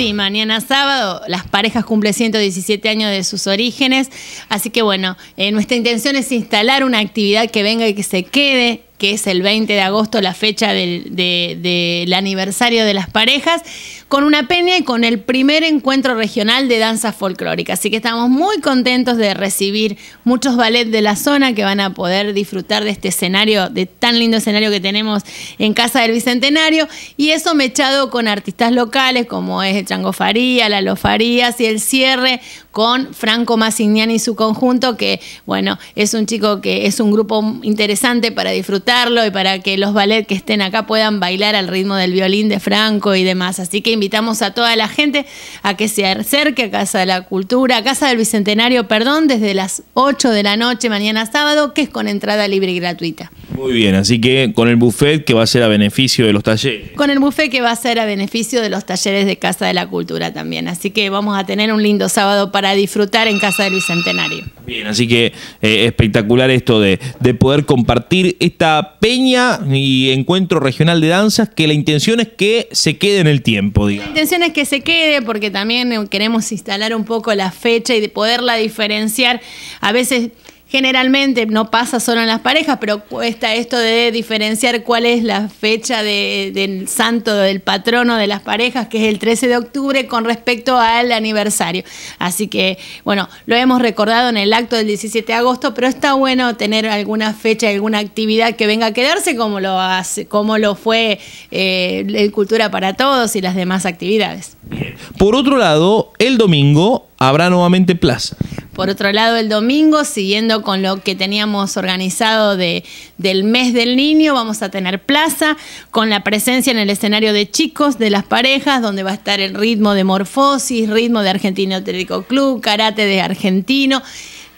Sí, mañana sábado las parejas cumplen 117 años de sus orígenes, así que bueno, eh, nuestra intención es instalar una actividad que venga y que se quede que es el 20 de agosto, la fecha del aniversario de las parejas, con una peña y con el primer encuentro regional de danza folclórica. Así que estamos muy contentos de recibir muchos ballets de la zona que van a poder disfrutar de este escenario, de tan lindo escenario que tenemos en Casa del Bicentenario, y eso me mechado con artistas locales como es Chango Faría, Lalo Farías, y el cierre con Franco Massignani y su conjunto, que bueno, es un chico que es un grupo interesante para disfrutar y para que los ballet que estén acá puedan bailar al ritmo del violín de Franco y demás. Así que invitamos a toda la gente a que se acerque a Casa de la Cultura, a Casa del Bicentenario, perdón, desde las 8 de la noche mañana sábado, que es con entrada libre y gratuita. Muy bien, así que con el buffet que va a ser a beneficio de los talleres. Con el buffet que va a ser a beneficio de los talleres de Casa de la Cultura también. Así que vamos a tener un lindo sábado para disfrutar en Casa del Bicentenario. Bien, así que eh, espectacular esto de, de poder compartir esta peña y encuentro regional de danzas que la intención es que se quede en el tiempo, digamos. La intención es que se quede porque también eh, queremos instalar un poco la fecha y de poderla diferenciar. A veces generalmente no pasa solo en las parejas, pero cuesta esto de diferenciar cuál es la fecha del santo, del patrono de las parejas, que es el 13 de octubre, con respecto al aniversario. Así que, bueno, lo hemos recordado en el acto del 17 de agosto, pero está bueno tener alguna fecha, alguna actividad que venga a quedarse, como lo, hace, como lo fue eh, Cultura para Todos y las demás actividades. Por otro lado, el domingo habrá nuevamente plaza. Por otro lado, el domingo, siguiendo con lo que teníamos organizado de, del mes del niño, vamos a tener plaza con la presencia en el escenario de chicos de las parejas, donde va a estar el ritmo de morfosis, ritmo de Argentino Técnico Club, karate de argentino,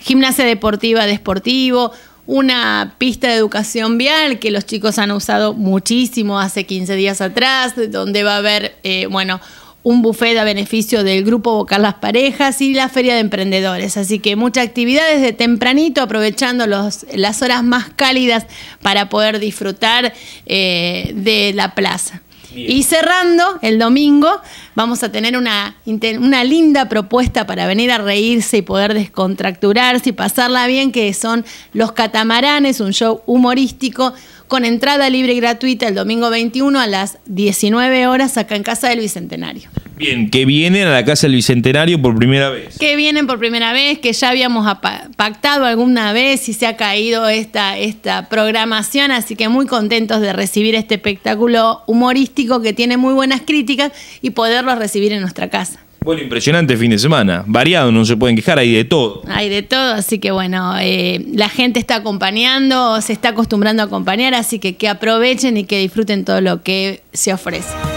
gimnasia deportiva de esportivo una pista de educación vial que los chicos han usado muchísimo hace 15 días atrás, donde va a haber, eh, bueno, un buffet a beneficio del grupo Bocar las Parejas y la Feria de Emprendedores. Así que mucha actividad desde tempranito, aprovechando los, las horas más cálidas para poder disfrutar eh, de la plaza. Y cerrando el domingo, vamos a tener una, una, linda propuesta para venir a reírse y poder descontracturarse y pasarla bien, que son los catamaranes, un show humorístico con entrada libre y gratuita el domingo 21 a las 19 horas acá en Casa del Bicentenario. Bien, que vienen a la Casa del Bicentenario por primera vez. Que vienen por primera vez, que ya habíamos pactado alguna vez y se ha caído esta, esta programación, así que muy contentos de recibir este espectáculo humorístico que tiene muy buenas críticas y poderlo recibir en nuestra casa. Bueno, impresionante fin de semana, variado, no se pueden quejar, hay de todo. Hay de todo, así que bueno, eh, la gente está acompañando, se está acostumbrando a acompañar, así que que aprovechen y que disfruten todo lo que se ofrece.